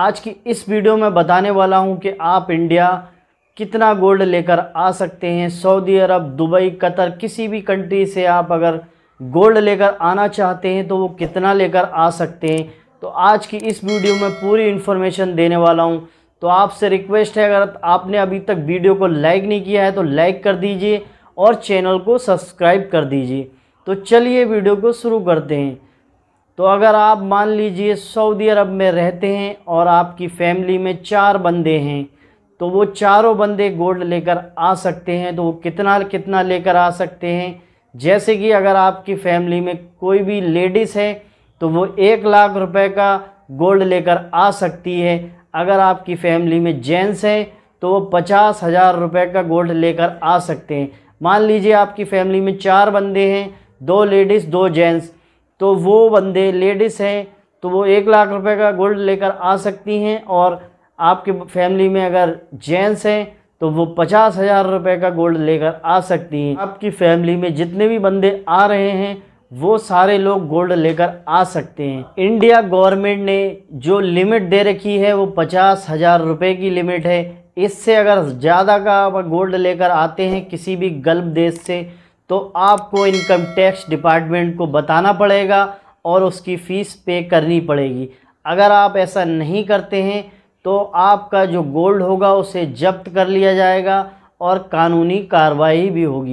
आज की इस वीडियो में बताने वाला हूं कि आप इंडिया कितना गोल्ड लेकर आ सकते हैं सऊदी अरब दुबई कतर किसी भी कंट्री से आप अगर गोल्ड लेकर आना चाहते हैं तो वो कितना लेकर आ सकते हैं तो आज की इस वीडियो में पूरी इन्फॉर्मेशन देने वाला हूँ तो आपसे रिक्वेस्ट है अगर आपने अभी तक वीडियो को लाइक नहीं किया है तो लाइक कर दीजिए और चैनल को सब्सक्राइब कर दीजिए तो चलिए वीडियो को शुरू करते हैं तो अगर आप मान लीजिए सऊदी अरब में रहते हैं और आपकी फैमिली में चार बंदे हैं तो वो चारों बंदे गोल्ड लेकर आ सकते हैं तो वो कितना कितना लेकर आ सकते हैं जैसे कि अगर आपकी फैमिली में कोई भी लेडीज़ है तो वो एक लाख रुपए का गोल्ड लेकर आ सकती है अगर आपकी फैमिली में जेंट्स हैं तो वो पचास हज़ार रुपये का गोल्ड लेकर आ सकते हैं मान लीजिए आपकी फैमिली में चार बंदे हैं दो लेडीज़ दो जेंट्स तो वो बंदे लेडीज़ हैं तो वो एक लाख रुपए का गोल्ड लेकर आ सकती हैं और आपके फैमिली में अगर जेंट्स हैं तो वो पचास हज़ार रुपये का गोल्ड लेकर आ सकती हैं आपकी फैमिली में जितने भी बंदे आ रहे हैं वो सारे लोग गोल्ड लेकर आ सकते हैं इंडिया गवर्नमेंट ने जो लिमिट दे रखी है वो पचास हज़ार रुपये की लिमिट है इससे अगर ज़्यादा का गोल्ड लेकर आते हैं किसी भी गल्फ देश से तो आपको इनकम टैक्स डिपार्टमेंट को बताना पड़ेगा और उसकी फ़ीस पे करनी पड़ेगी अगर आप ऐसा नहीं करते हैं तो आपका जो गोल्ड होगा उसे जब्त कर लिया जाएगा और कानूनी कार्रवाई भी होगी